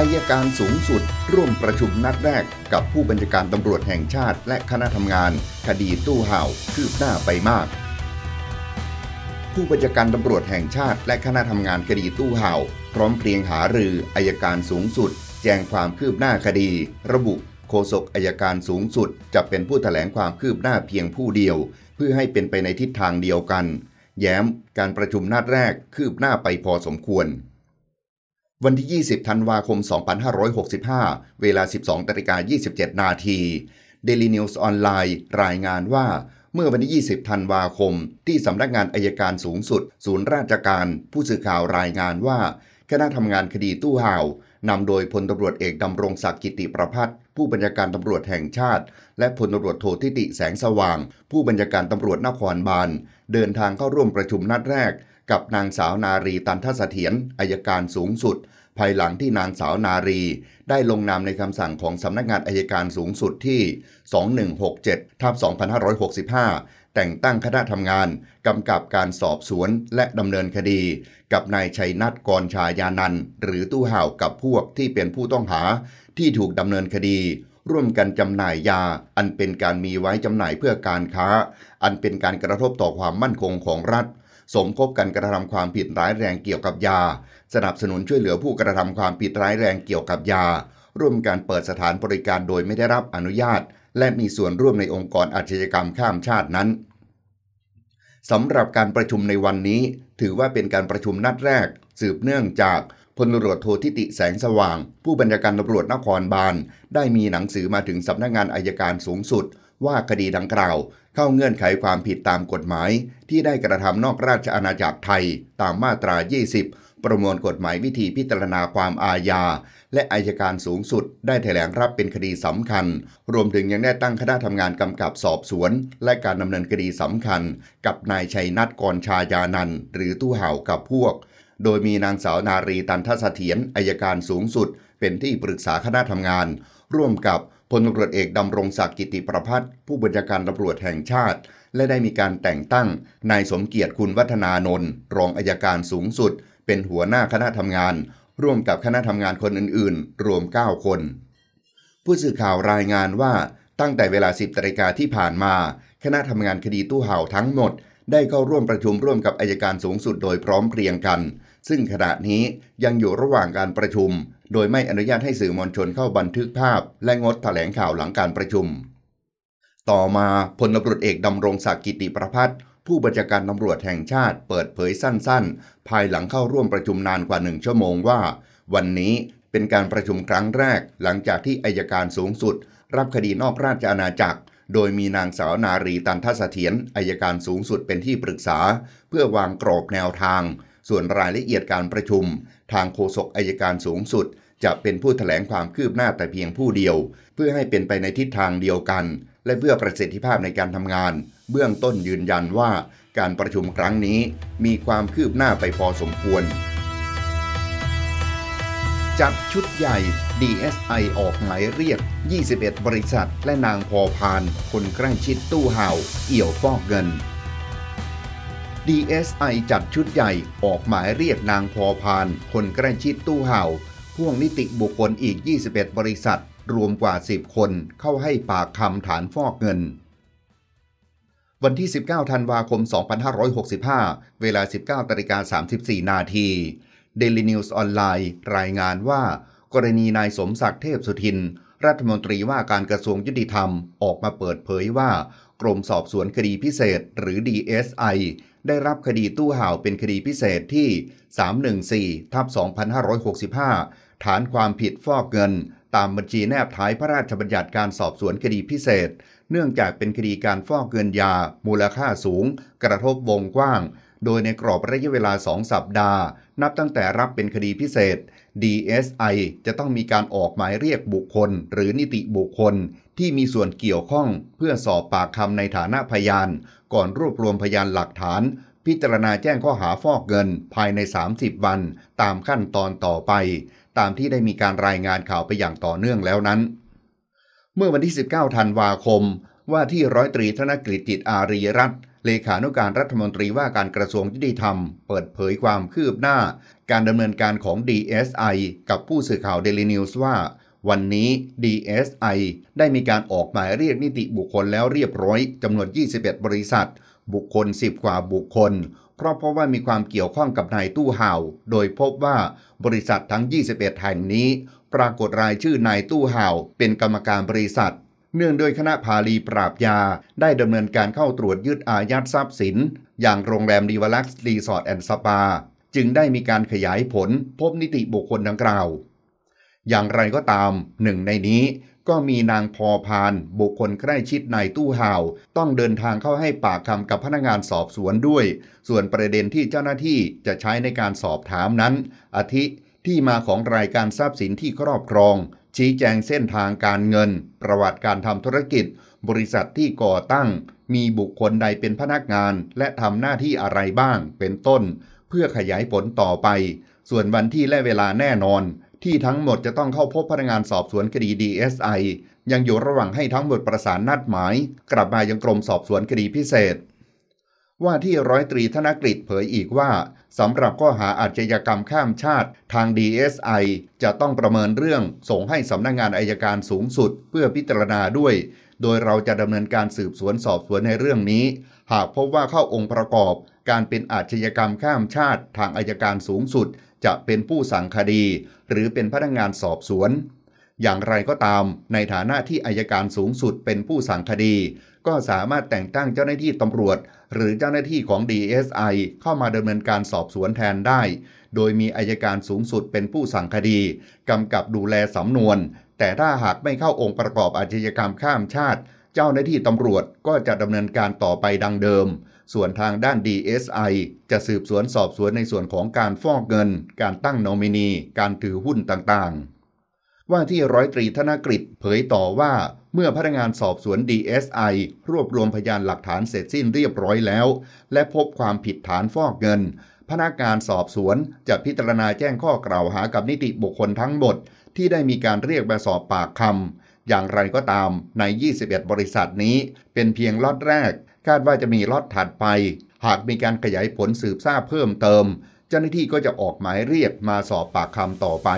อายการสูงสุด ร่วมประชุมนัดแรก กับผู้บัญชาการตำรวจแห่งชาติ และคณะทำงาน คดีตู้ห่าวคืบหน้าไปมาก ผู้บัญชาการตำรวจแห่งชาติ และคณะทำงานคดีตู้ห่าวพร้อมเพรียงหารืออายการสูงสุด แจ้งความคืบหน้าคดี ระบุ โฆษกอายการสูงสุด จะเป็นผู้ถแถลงความคืบหน้าเพียงผู้เดียว เพื่อให้เป็นไปในทิศทางเดียวกันแย้มการประชุมนัดแรกคืบหน้าไปพอสมควรวันที่ 20 ธันวาคม 2565 เวลา 12ตริกา27 นาที Daily News ออนไลน์รายงานว่า เมื่อวันที่ 20 ธันวาคม ที่สำนักงานอายการสูงสุด ศูนย์ราชการ ผู้สื่อข่าวรายงานว่า คณะทำงานคดีตู้ห่าว นำโดยพลตำรวจเอกดำรงศักดิ์กิติประพัฒผู้บัญชาการตำรวจแห่งชาติ และพลตำรวจโททิติแสงสว่าง ผู้บัญชาการตำรวจนครบาล เดินทางเข้าร่วมประชุมนัดแรกกับนางสาวนารีตันทเสถียรอายการสูงสุดภายหลังที่นางสาวนารี ได้ลงนามในคำสั่งของสำนักงานอายการสูงสุดที่ 2167ทับ2565 แต่งตั้งคณะทำงานกำกับการสอบสวนและดำเนินคดี กับนายชัยนัทกรชายานันหรือตู้ห่าวกับพวกที่เป็นผู้ต้องหา ที่ถูกดำเนินคดี ร่วมกันจำหน่ายยา อันเป็นการมีไว้จำหน่ายเพื่อการค้า อันเป็นการกระทบต่อความมั่นคงของรัฐสมคบกันกระทำความผิดร้ายแรงเกี่ยวกับยา สนับสนุนช่วยเหลือผู้กระทำความผิดร้ายแรงเกี่ยวกับยา ร่วมการเปิดสถานบริการโดยไม่ได้รับอนุญาต และมีส่วนร่วมในองค์กรอาชญากรรมข้ามชาตินั้นสำหรับการประชุมในวันนี้ ถือว่าเป็นการประชุมนัดแรก สืบเนื่องจากพลตำรวจโททิติแสงสว่าง ผู้บัญชาการตำรวจนครบาลได้มีหนังสือมาถึงสำนักงงานอายการสูงสุด ว่าคดีดังกล่าวเข้าเงื่อนไขความผิดตามกฎหมาย ที่ได้กระทำนอกราชอาณาจักรไทย ตามมาตรา 20 ประมวลกฎหมายวิธีพิจารณาความอาญา และอายการสูงสุดได้แถลงรับเป็นคดีสำคัญ รวมถึงยังได้ตั้งคณะทำงานกำกับสอบสวน และการดำเนินคดีสำคัญกับนายชัยนัทกรชายานันหรือตู้เห่ากับพวก โดยมีนางสาวนารีตันทเสถียรอายการสูงสุด เป็นที่ปรึกษาคณะทำงาน ร่วมกับพลตำรวจเอกดำรงศักดิ์กิติประพัฒผู้บัญชาการตำรวจแห่งชาติ และได้มีการแต่งตั้งนายสมเกียรติคุณวัฒนานนท์รองอายการสูงสุด เป็นหัวหน้าคณะทำงาน ร่วมกับคณะทำงานคนอื่นๆ รวม 9 คน ผู้สื่อข่าวรายงานว่าตั้งแต่เวลา 10ตาฬกาที่ผ่านมา คณะทำงานคดีตู้เห่าทั้งหมด ได้เข้าร่วมประชุมร่วมกับอายการสูงสุดโดยพร้อมเพรียงกัน ซึ่งขณะนี้ยังอยู่ระหว่างการประชุมโดยไม่อนุญาตให้สื่อมวลชนเข้าบันทึกภาพ และงดถแถลงข่าวหลังการประชุม ต่อมาพลตำรวจเอกดำรงศักดิ์กิติประพัฒผู้บัญชาการตำรวจแห่งชาติเปิดเผยสั้น ๆ ภายหลังเข้าร่วมประชุมนานกว่าหนึ่งชั่วโมงว่า วันนี้เป็นการประชุมครั้งแรกหลังจากที่อายการสูงสุด รับคดีนอกราชอาณาจักร โดยมีนางสาวนารีตันทัศเสถียรอายการสูงสุดเป็นที่ปรึกษา เพื่อวางกรอบแนวทางส่วนรายละเอียดการประชุม ทางโฆษกอายการสูงสุด จะเป็นผู้ถแถลงความคืบหน้าแต่เพียงผู้เดียว เพื่อให้เป็นไปในทิศทางเดียวกัน และเพื่อประสิทธิภาพในการทำงาน เบื้องต้นยืนยันว่าการประชุมครั้งนี้ มีความคืบหน้าไปพอสมควร จัดชุดใหญ่ DSI ออกหมายเรียก 21 บริษัทและนางพอพาน คนใกล้ชิดตู้เห่าเอี่ยวฟอกเงิน DSI จัดชุดใหญ่ออกหมายเรียกนางพอพาน คนใกล้ชิดตู้เห่าพ่วงนิติบุคคลอีก 21 บริษัท รวมกว่า 10 คนเข้าให้ปากคำฐานฟอกเงิน วันที่ 19 ธันวาคม 2565 เวลา 19ตริกา34 นาทีเดลินิวส์ออนไลน์รายงานว่า กรณีนายสมศักดิ์เทพสุทิน รัฐมนตรีว่าการกระทรวงยุติธรรมออกมาเปิดเผยว่ากรมสอบสวนคดีพิเศษหรือ DSI ได้รับคดีตู้ห่าวเป็นคดีพิเศษที่ 314ทับ2565 ฐานความผิดฟอกเงิน ตามบัญชีแนบท้ายพระราชบัญญัติการสอบสวนคดีพิเศษ เนื่องจากเป็นคดีการฟอกเงินยา มูลค่าสูง กระทบวงกว้าง โดยในกรอบระยะเวลา 2 สัปดาห์ นับตั้งแต่รับเป็นคดีพิเศษ DSI จะต้องมีการออกหมายเรียกบุคคลหรือนิติบุคคลที่มีส่วนเกี่ยวข้องเพื่อสอบปากคำในฐานะพยานก่อนรวบรวมพยานหลักฐาน พิจารณาแจ้งข้อหาฟอกเงินภายใน 30 วัน ตามขั้นตอนต่อไป ตามที่ได้มีการรายงานข่าวไปอย่างต่อเนื่องแล้วนั้น เมื่อวันที่ 19ธันวาคม ว่าที่ร้อยตรีธนกฤษจิตอารีรัตนเลขานุการรัฐมนตรีว่าการกระทรวงยุติธรรมเปิดเผยความคืบหน้า การดำเนินการของ DSI กับผู้สื่อข่าวเดลินิวส์ว่าวันนี้ DSI ได้มีการออกหมายเรียกนิติบุคคลแล้วเรียบร้อยจำนวน21 บริษัท บุคคล 10กว่าบุคคลเพราะเพราะว่ามีความเกี่ยวข้องกับนายตู้ห่าวโดยพบว่าบริษัททั้ง 21 แห่งนี้ ปรากฏรายชื่อนายตู้ห่าว เป็นกรรมการบริษัท เนื่องโดยคณะพาลีปราบยาได้ดำเนินการเข้าตรวจยึดอายัดทรัพย์สิน อย่างโรงแรมดีวัลักซ์รีสอร์ทแอนด์สปาจึงได้มีการขยายผลพบนิติบุคคลดังกล่าวอย่างไรก็ตาม หนึ่งในนี้ ก็มีนางพอพาน บุคคลใกล้ชิดนายตู้ห่าว ต้องเดินทางเข้าให้ปากคำกับพนักงานสอบสวนด้วย ส่วนประเด็นที่เจ้าหน้าที่จะใช้ในการสอบถามนั้น อาทิที่มาของรายการทรัพย์สินที่ครอบครอง ชี้แจงเส้นทางการเงิน ประวัติการทำธุรกิจ บริษัทที่ก่อตั้ง มีบุคคลใดเป็นพนักงานและทำหน้าที่อะไรบ้าง เป็นต้น เพื่อขยายผลต่อไป ส่วนวันที่และเวลาแน่นอนที่ทั้งหมดจะต้องเข้าพบพนักงานสอบสวนคดี DSI ยังอยู่ระหว่างให้ทั้งหมดประสานนัดหมาย กลับมายังกรมสอบสวนคดีพิเศษ ว่าที่ร้อยตรีธนกฤษเผยอีกว่าสำหรับข้อหาอาชญากรรมข้ามชาติทาง DSI จะต้องประเมินเรื่องส่งให้สำนักงงานอายการสูงสุดเพื่อพิจารณาด้วย โดยเราจะดำเนินการสืบสวนสอบสวนในเรื่องนี้ หากพบว่าเข้าองค์ประกอบการเป็นอาชญากรรมข้ามชาติ ทางอายการสูงสุดจะเป็นผู้สั่งคดี หรือเป็นพนักงานสอบสวน อย่างไรก็ตาม ในฐานะที่อายการสูงสุดเป็นผู้สั่งคดี ก็สามารถแต่งตั้งเจ้าหน้าที่ตำรวจ หรือเจ้าหน้าที่ของ DSI เข้ามาดำเนินการสอบสวนแทนได้ โดยมีอายการสูงสุดเป็นผู้สั่งคดีกำกับดูแลสำนวน แต่ถ้าหากไม่เข้าองค์ประกอบอาชญากรรมข้ามชาติ เจ้าหน้าที่ตำรวจก็จะดำเนินการต่อไปดังเดิมส่วนทางด้าน DSI จะสืบสวนสอบสวนในส่วนของการฟอกเงิน การตั้งนมินี การถือหุ้นต่างๆ ว่าที่ร้อยตรีธนกฤษเผยต่อว่าเมื่อพนักงานสอบสวน DSI รวบรวมพยานหลักฐานเสร็จสิ้นเรียบร้อยแล้ว และพบความผิดฐานฟอกเงิน พนักงานสอบสวนจะพิจารณาแจ้งข้อกล่าวหากับนิติบุคคลทั้งหมด ที่ได้มีการเรียกมาสอบปากคำอย่างไรก็ตามใน 21 บริษัทนี้เป็นเพียงล็อตแรกคาดว่าจะมีล็อตถัดไป หากมีการขยายผลสืบทราบเพิ่มเติม เจ้าหน้าที่ก็จะออกหมายเรียกมาสอบปากคำต่อไป